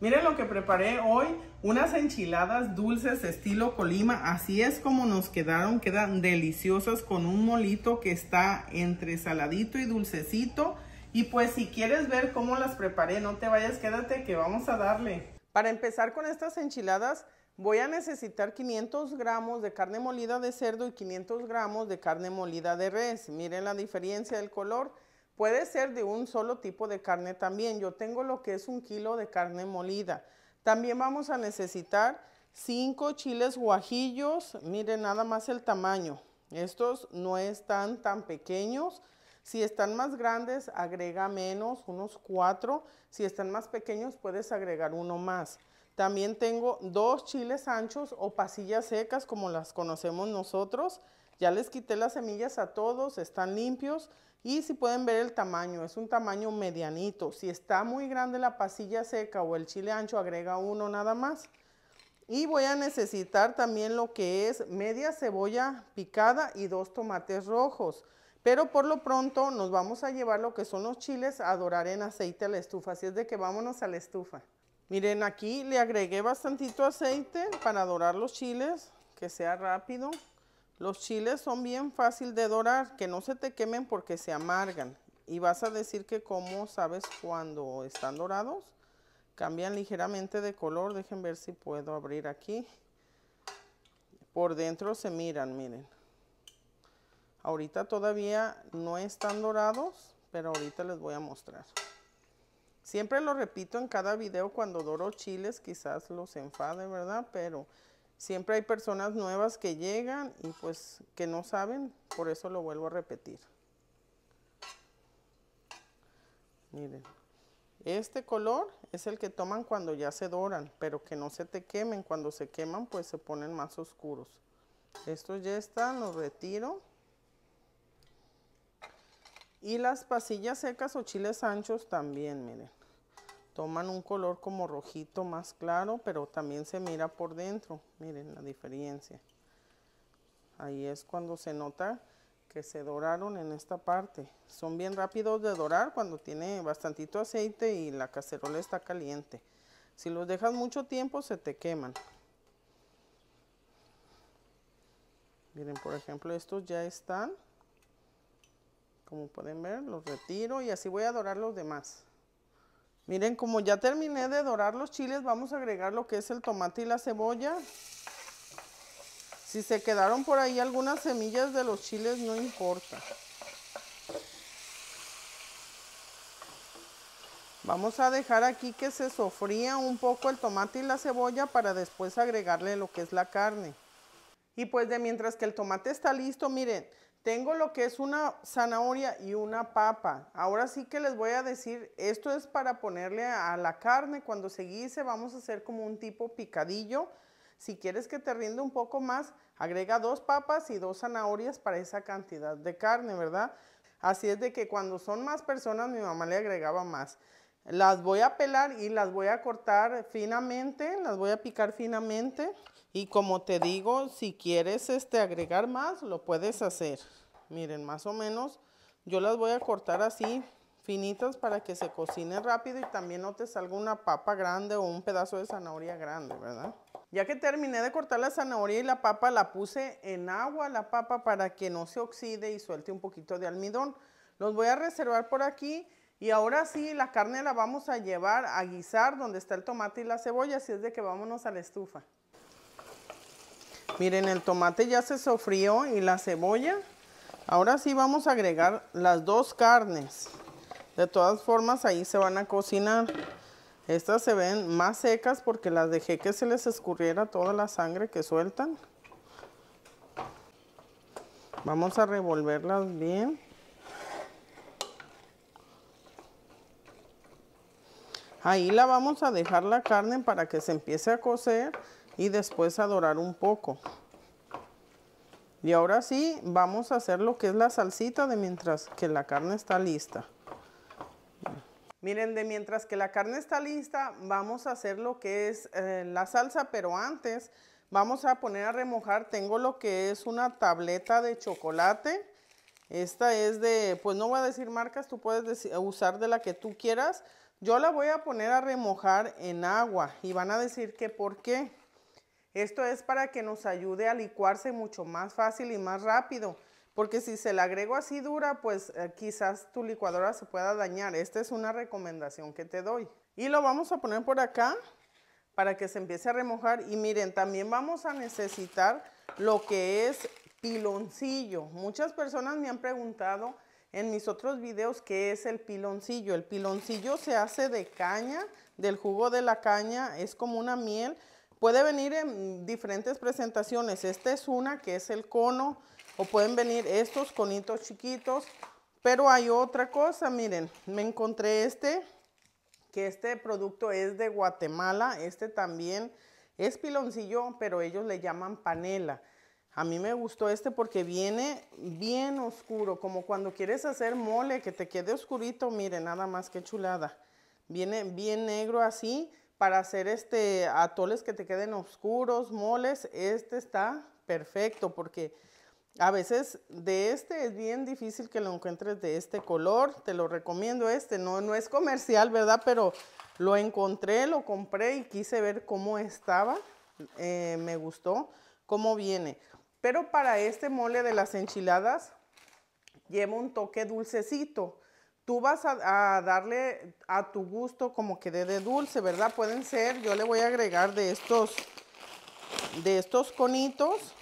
Miren lo que preparé hoy, unas enchiladas dulces estilo Colima, así es como nos quedaron, quedan deliciosas con un molito que está entre saladito y dulcecito. Y pues si quieres ver cómo las preparé, no te vayas, quédate que vamos a darle. Para empezar con estas enchiladas, voy a necesitar 500 gramos de carne molida de cerdo y 500 gramos de carne molida de res. Miren la diferencia del color. Puede ser de un solo tipo de carne también. Yo tengo lo que es un kilo de carne molida. También vamos a necesitar cinco chiles guajillos. Miren nada más el tamaño. Estos no están tan pequeños. Si están más grandes, agrega menos, unos cuatro. Si están más pequeños, puedes agregar uno más. También tengo dos chiles anchos o pasillas secas, como las conocemos nosotros. Ya les quité las semillas a todos, están limpios y si pueden ver el tamaño, es un tamaño medianito. Si está muy grande la pasilla seca o el chile ancho, agrega uno nada más. Y voy a necesitar también lo que es media cebolla picada y dos tomates rojos. Pero por lo pronto nos vamos a llevar lo que son los chiles a dorar en aceite a la estufa. Así es de que vámonos a la estufa. Miren, aquí le agregué bastantito aceite para dorar los chiles, que sea rápido. Los chiles son bien fácil de dorar, que no se te quemen porque se amargan. Y vas a decir que como sabes cuando están dorados, cambian ligeramente de color. Dejen ver si puedo abrir aquí. Por dentro se miran, miren. Ahorita todavía no están dorados, pero ahorita les voy a mostrar. Siempre lo repito en cada video cuando doro chiles, quizás los enfade, ¿verdad? Pero Siempre hay personas nuevas que llegan y pues que no saben, por eso lo vuelvo a repetir. Miren, este color es el que toman cuando ya se doran, pero que no se te quemen. Cuando se queman, pues se ponen más oscuros. Estos ya están, los retiro. Y las pasillas secas o chiles anchos también, miren toman un color como rojito más claro, pero también se mira por dentro. Miren la diferencia. Ahí es cuando se nota que se doraron en esta parte. Son bien rápidos de dorar cuando tiene bastantito aceite y la cacerola está caliente. Si los dejas mucho tiempo se te queman. Miren, por ejemplo, estos ya están. Como pueden ver, los retiro y así voy a dorar los demás. Miren, como ya terminé de dorar los chiles, vamos a agregar lo que es el tomate y la cebolla. Si se quedaron por ahí algunas semillas de los chiles, no importa. Vamos a dejar aquí que se sofría un poco el tomate y la cebolla para después agregarle lo que es la carne. Y pues de mientras que el tomate está listo, miren, tengo lo que es una zanahoria y una papa. Ahora sí que les voy a decir, esto es para ponerle a la carne. Cuando se vamos a hacer como un tipo picadillo. Si quieres que te rinde un poco más, agrega dos papas y dos zanahorias para esa cantidad de carne, ¿verdad? Así es de que cuando son más personas, mi mamá le agregaba más. Las voy a pelar y las voy a cortar finamente, las voy a picar finamente. Y como te digo, si quieres este, agregar más, lo puedes hacer. Miren, más o menos, yo las voy a cortar así, finitas, para que se cocine rápido y también no te salga una papa grande o un pedazo de zanahoria grande, ¿verdad? Ya que terminé de cortar la zanahoria y la papa, la puse en agua, la papa, para que no se oxide y suelte un poquito de almidón. Los voy a reservar por aquí. Y ahora sí, la carne la vamos a llevar a guisar donde está el tomate y la cebolla, así es de que vámonos a la estufa. Miren, el tomate ya se sofrió y la cebolla. Ahora sí vamos a agregar las dos carnes. De todas formas, ahí se van a cocinar. Estas se ven más secas porque las dejé que se les escurriera toda la sangre que sueltan. Vamos a revolverlas bien. Ahí la vamos a dejar la carne para que se empiece a cocer y después a dorar un poco. Y ahora sí, vamos a hacer lo que es la salsita de mientras que la carne está lista. Miren, de mientras que la carne está lista, vamos a hacer lo que es eh, la salsa, pero antes vamos a poner a remojar. Tengo lo que es una tableta de chocolate. Esta es de, pues no voy a decir marcas, tú puedes usar de la que tú quieras. Yo la voy a poner a remojar en agua y van a decir que por qué. Esto es para que nos ayude a licuarse mucho más fácil y más rápido, porque si se la agrego así dura, pues eh, quizás tu licuadora se pueda dañar. Esta es una recomendación que te doy. Y lo vamos a poner por acá para que se empiece a remojar. Y miren, también vamos a necesitar lo que es piloncillo. Muchas personas me han preguntado en mis otros videos qué es el piloncillo. El piloncillo se hace de caña, del jugo de la caña, es como una miel, Puede venir en diferentes presentaciones. Esta es una que es el cono o pueden venir estos conitos chiquitos. Pero hay otra cosa, miren, me encontré este, que este producto es de Guatemala. Este también es piloncillo, pero ellos le llaman panela. A mí me gustó este porque viene bien oscuro, como cuando quieres hacer mole que te quede oscurito, miren, nada más que chulada. Viene bien negro así para hacer este atoles que te queden oscuros, moles, este está perfecto porque a veces de este es bien difícil que lo encuentres de este color, te lo recomiendo este, no, no es comercial, ¿verdad? Pero lo encontré, lo compré y quise ver cómo estaba, eh, me gustó, cómo viene. Pero para este mole de las enchiladas lleva un toque dulcecito tú vas a, darle a tu gusto como que de, de dulce, ¿verdad? Pueden ser, yo le voy a agregar de estos, de estos conitos.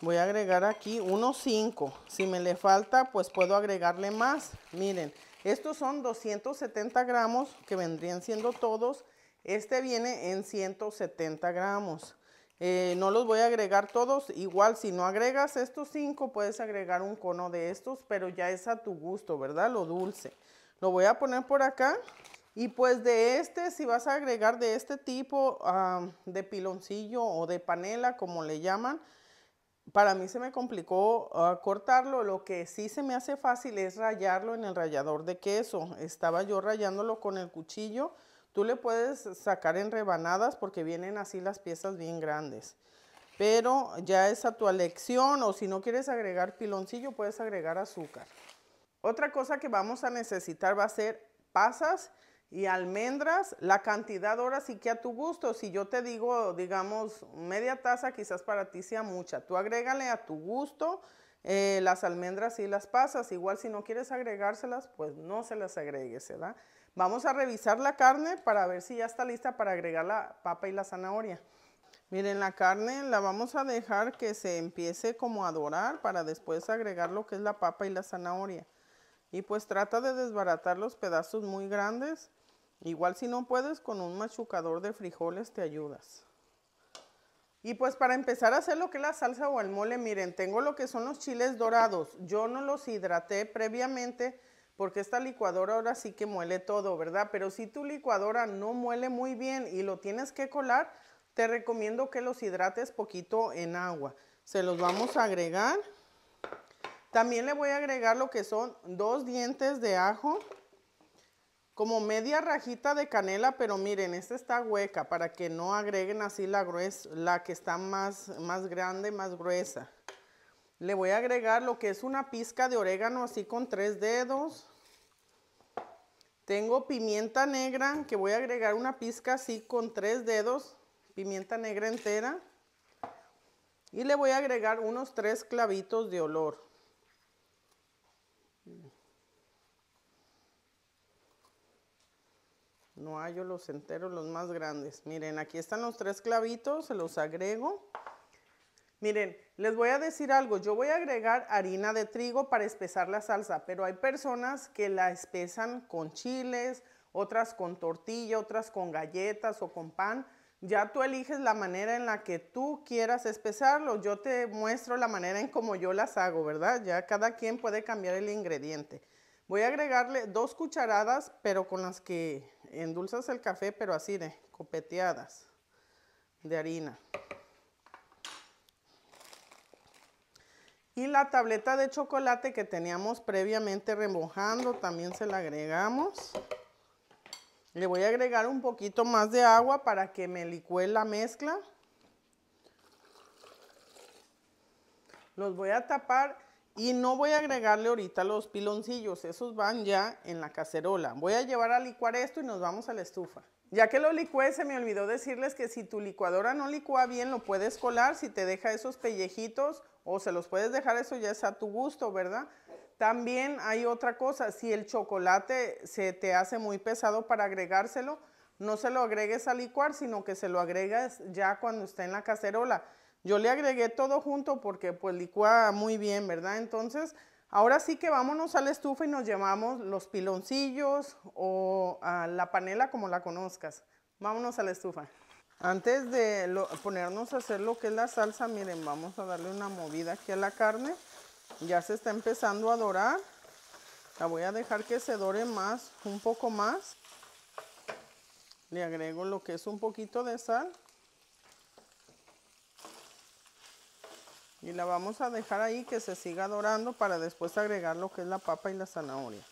Voy a agregar aquí unos 5. Si me le falta, pues puedo agregarle más. Miren, estos son 270 gramos, que vendrían siendo todos. Este viene en 170 gramos. Eh, no los voy a agregar todos, igual si no agregas estos cinco puedes agregar un cono de estos, pero ya es a tu gusto, ¿verdad? Lo dulce. Lo voy a poner por acá y pues de este, si vas a agregar de este tipo de piloncillo o de panela, como le llaman, para mí se me complicó ah, cortarlo. Lo que sí se me hace fácil es rayarlo en el rallador de queso. Estaba yo rayándolo con el cuchillo Tú le puedes sacar en rebanadas porque vienen así las piezas bien grandes. Pero ya es a tu elección o si no quieres agregar piloncillo puedes agregar azúcar. Otra cosa que vamos a necesitar va a ser pasas y almendras. La cantidad ahora sí que a tu gusto. Si yo te digo, digamos, media taza, quizás para ti sea mucha. Tú agrégale a tu gusto. Eh, las almendras y las pasas. Igual si no quieres agregárselas, pues no se las agregues, ¿verdad? Vamos a revisar la carne para ver si ya está lista para agregar la papa y la zanahoria. Miren, la carne la vamos a dejar que se empiece como a dorar para después agregar lo que es la papa y la zanahoria. Y pues trata de desbaratar los pedazos muy grandes. Igual si no puedes, con un machucador de frijoles te ayudas. Y pues para empezar a hacer lo que es la salsa o el mole, miren, tengo lo que son los chiles dorados. Yo no los hidraté previamente porque esta licuadora ahora sí que muele todo, ¿verdad? Pero si tu licuadora no muele muy bien y lo tienes que colar, te recomiendo que los hidrates poquito en agua. Se los vamos a agregar. También le voy a agregar lo que son dos dientes de ajo, como media rajita de canela, pero miren, esta está hueca para que no agreguen así la gruesa, la que está más, más grande, más gruesa. Le voy a agregar lo que es una pizca de orégano así con tres dedos. Tengo pimienta negra que voy a agregar una pizca así con tres dedos, pimienta negra entera. Y le voy a agregar unos tres clavitos de olor. No hallo los enteros, los más grandes. Miren, aquí están los tres clavitos, se los agrego. Miren, les voy a decir algo, yo voy a agregar harina de trigo para espesar la salsa, pero hay personas que la espesan con chiles, otras con tortilla, otras con galletas o con pan. Ya tú eliges la manera en la que tú quieras espesarlo. Yo te muestro la manera en como yo las hago, ¿verdad? Ya cada quien puede cambiar el ingrediente. Voy a agregarle dos cucharadas, pero con las que endulzas el café, pero así de copeteadas de harina. Y la tableta de chocolate que teníamos previamente remojando también se la agregamos. Le voy a agregar un poquito más de agua para que me licue la mezcla. Los voy a tapar y no voy a agregarle ahorita los piloncillos, esos van ya en la cacerola. Voy a llevar a licuar esto y nos vamos a la estufa. Ya que lo licué, se me olvidó decirles que si tu licuadora no licúa bien, lo puedes colar, si te deja esos pellejitos o se los puedes dejar, eso ya es a tu gusto, ¿verdad? También hay otra cosa, si el chocolate se te hace muy pesado para agregárselo, no se lo agregues a licuar, sino que se lo agregas ya cuando está en la cacerola. Yo le agregué todo junto porque pues licúa muy bien, ¿verdad? Entonces Ahora sí que vámonos a la estufa y nos llevamos los piloncillos o la panela como la conozcas. Vámonos a la estufa. Antes de ponernos a hacer lo que es la salsa, miren, vamos a darle una movida aquí a la carne. Ya se está empezando a dorar. La voy a dejar que se dore más, un poco más. Le agrego lo que es un poquito de sal. y la vamos a dejar ahí que se siga dorando para después agregar lo que es la papa y la zanahoria.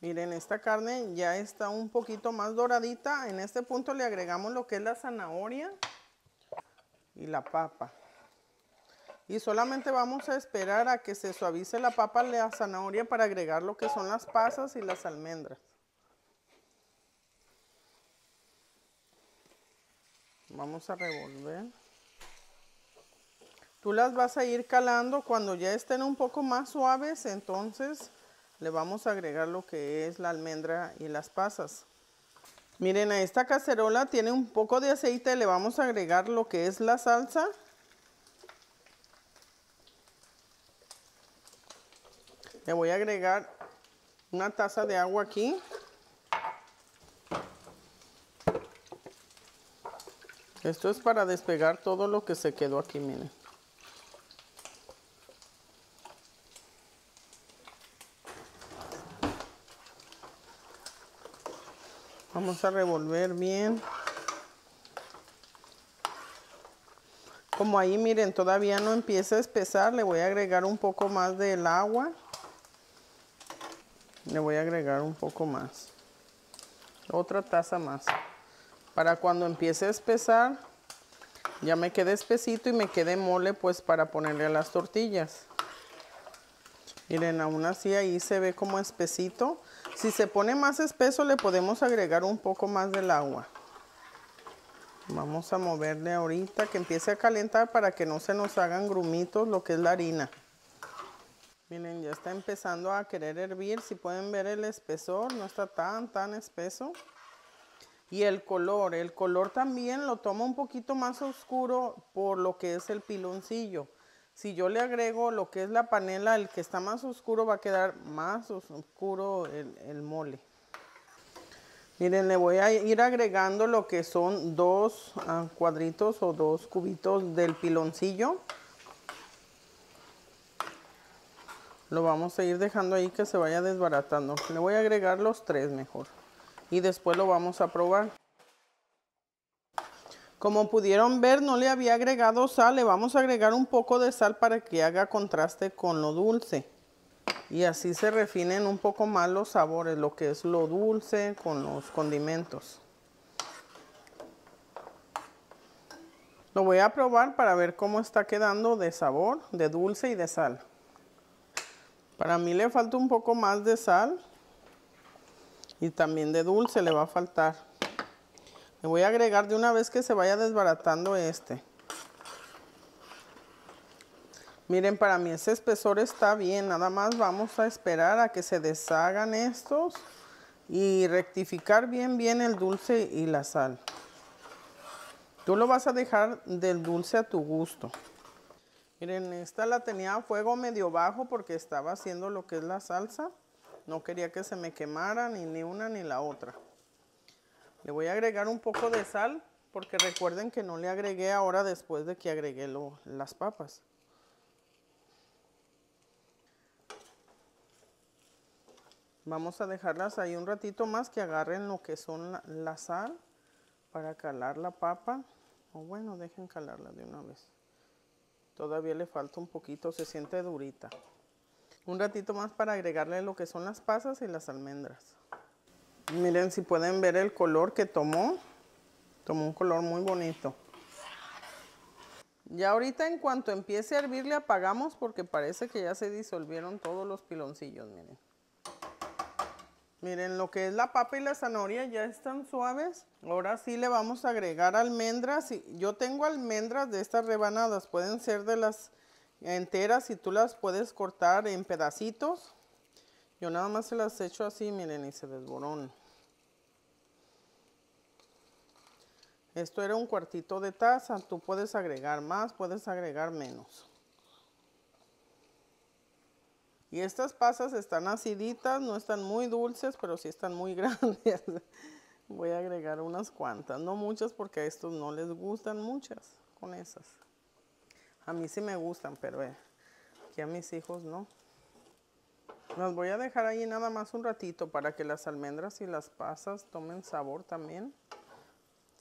Miren, esta carne ya está un poquito más doradita. En este punto le agregamos lo que es la zanahoria y la papa. Y solamente vamos a esperar a que se suavice la papa, y la zanahoria para agregar lo que son las pasas y las almendras. Vamos a revolver. Tú las vas a ir calando cuando ya estén un poco más suaves, entonces le vamos a agregar lo que es la almendra y las pasas. Miren, a esta cacerola tiene un poco de aceite, le vamos a agregar lo que es la salsa. Le voy a agregar una taza de agua aquí. Esto es para despegar todo lo que se quedó aquí, miren. Vamos a revolver bien. Como ahí, miren, todavía no empieza a espesar, le voy a agregar un poco más del agua. Le voy a agregar un poco más. Otra taza más para cuando empiece a espesar ya me quede espesito y me quede mole pues para ponerle a las tortillas miren aún así ahí se ve como espesito si se pone más espeso le podemos agregar un poco más del agua vamos a moverle ahorita que empiece a calentar para que no se nos hagan grumitos lo que es la harina miren ya está empezando a querer hervir si pueden ver el espesor no está tan tan espeso y el color. El color también lo tomo un poquito más oscuro por lo que es el piloncillo. Si yo le agrego lo que es la panela, el que está más oscuro va a quedar más oscuro el, el mole. Miren, le voy a ir agregando lo que son dos ah, cuadritos o dos cubitos del piloncillo. Lo vamos a ir dejando ahí que se vaya desbaratando. Le voy a agregar los tres mejor y después lo vamos a probar. Como pudieron ver, no le había agregado sal. Le vamos a agregar un poco de sal para que haga contraste con lo dulce. Y así se refinen un poco más los sabores, lo que es lo dulce con los condimentos. Lo voy a probar para ver cómo está quedando de sabor, de dulce y de sal. Para mí le falta un poco más de sal y también de dulce le va a faltar. Le voy a agregar de una vez que se vaya desbaratando este. Miren, para mí ese espesor está bien, nada más vamos a esperar a que se deshagan estos y rectificar bien bien el dulce y la sal. Tú lo vas a dejar del dulce a tu gusto. Miren, esta la tenía a fuego medio bajo porque estaba haciendo lo que es la salsa. No quería que se me quemara ni, ni una ni la otra. Le voy a agregar un poco de sal porque recuerden que no le agregué ahora después de que agregué lo, las papas. Vamos a dejarlas ahí un ratito más que agarren lo que son la, sal para calar la papa. O bueno, dejen calarla de una vez. Todavía le falta un poquito, se siente durita un ratito más para agregarle lo que son las pasas y las almendras. Miren si pueden ver el color que tomó. Tomó un color muy bonito. Ya ahorita en cuanto empiece a hervir le apagamos porque parece que ya se disolvieron todos los piloncillos, miren. Miren, lo que es la papa y la zanahoria ya están suaves. Ahora sí le vamos a agregar almendras. Yo tengo almendras de estas rebanadas, pueden ser de las enteras y tú las puedes cortar en pedacitos. Yo nada más se las echo así, miren, y se desborón. Esto era un cuartito de taza, tú puedes agregar más, puedes agregar menos. Y estas pasas están aciditas, no están muy dulces, pero sí están muy grandes. Voy a agregar unas cuantas, no muchas porque a estos no les gustan muchas con esas. A mí sí me gustan, pero eh, aquí a mis hijos no. Los voy a dejar ahí nada más un ratito para que las almendras y las pasas tomen sabor también.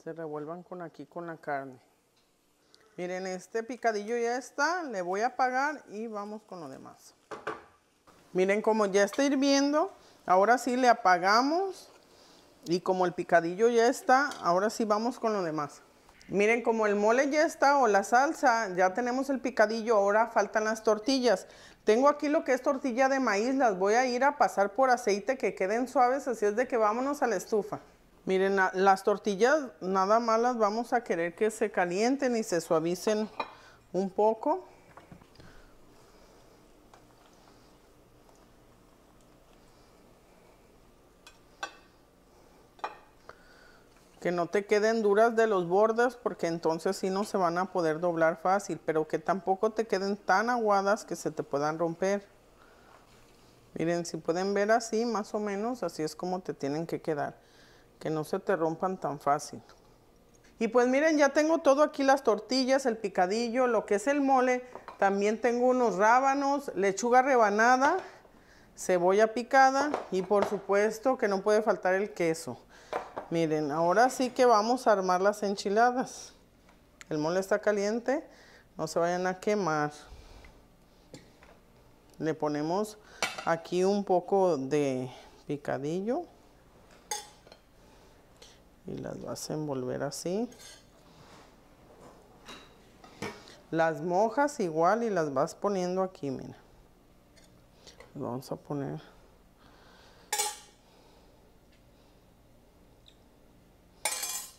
Se revuelvan con aquí con la carne. Miren, este picadillo ya está. Le voy a apagar y vamos con lo demás. Miren como ya está hirviendo. Ahora sí le apagamos. Y como el picadillo ya está, ahora sí vamos con lo demás. Miren, como el mole ya está o la salsa, ya tenemos el picadillo, ahora faltan las tortillas. Tengo aquí lo que es tortilla de maíz, las voy a ir a pasar por aceite que queden suaves, así es de que vámonos a la estufa. Miren, las tortillas nada más las vamos a querer que se calienten y se suavicen un poco. que no te queden duras de los bordes porque entonces sí no se van a poder doblar fácil, pero que tampoco te queden tan aguadas que se te puedan romper. Miren, si pueden ver así, más o menos, así es como te tienen que quedar, que no se te rompan tan fácil. Y pues miren, ya tengo todo aquí, las tortillas, el picadillo, lo que es el mole, también tengo unos rábanos, lechuga rebanada, cebolla picada y por supuesto que no puede faltar el queso. Miren, ahora sí que vamos a armar las enchiladas. El mole está caliente, no se vayan a quemar. Le ponemos aquí un poco de picadillo. Y las vas a envolver así. Las mojas igual y las vas poniendo aquí, mira. Vamos a poner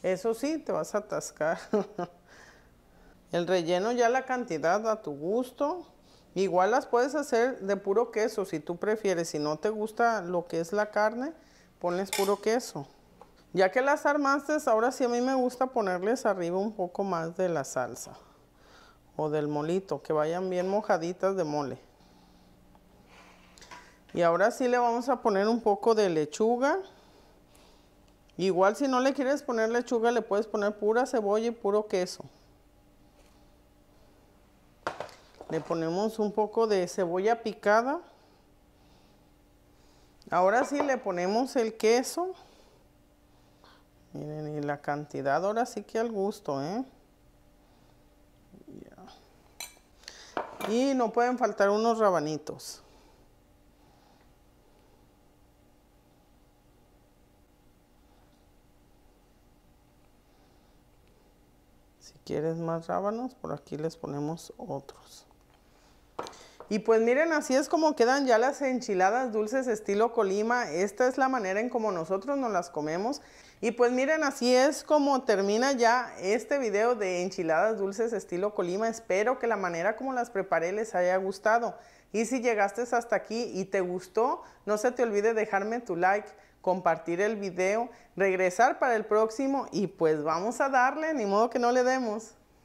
Eso sí, te vas a atascar. El relleno ya la cantidad a tu gusto. Igual las puedes hacer de puro queso si tú prefieres. Si no te gusta lo que es la carne, pones puro queso. Ya que las armaste, ahora sí a mí me gusta ponerles arriba un poco más de la salsa o del molito, que vayan bien mojaditas de mole. Y ahora sí le vamos a poner un poco de lechuga. Igual si no le quieres poner lechuga, le puedes poner pura cebolla y puro queso. Le ponemos un poco de cebolla picada. Ahora sí le ponemos el queso. Miren, y la cantidad ahora sí que al gusto, ¿eh? Y no pueden faltar unos rabanitos. Si quieres más rábanos, por aquí les ponemos otros. Y pues miren, así es como quedan ya las enchiladas dulces estilo Colima. Esta es la manera en como nosotros nos las comemos. Y pues miren, así es como termina ya este video de enchiladas dulces estilo Colima. Espero que la manera como las preparé les haya gustado. Y si llegaste hasta aquí y te gustó, no se te olvide dejarme tu like compartir el video, regresar para el próximo y pues vamos a darle, ni modo que no le demos.